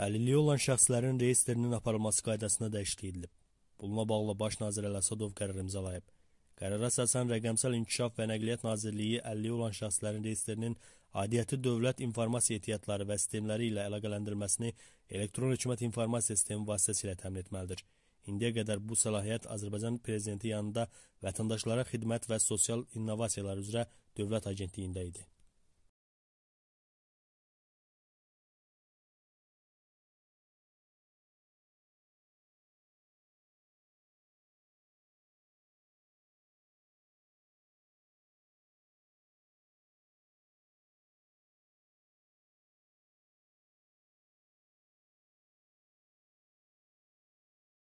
Əlilliyi olan şəxslərin reyestrinin aparılması qaydasında dəyişiklik edilib. Bununla bağlı Baş nazir Əsədov qərar imzalayıb. Qərara əsasən Rəqəmsal İnkişaf və Nəqliyyat Nazirliyi əlilliyi olan şəxslərin reyestrinin aidiyyəti dövlət informasiya ehtiyatları və sistemləri ilə əlaqələndirilməsini elektron hökumət informasiya sistemi vasitəsilə təmin etməlidir. İndiyə qədər bu səlahiyyət Azərbaycan prezidenti yanında vətəndaşlara xidmət və sosial innovasiyalar üzrə Dövlət Agentliyində idi.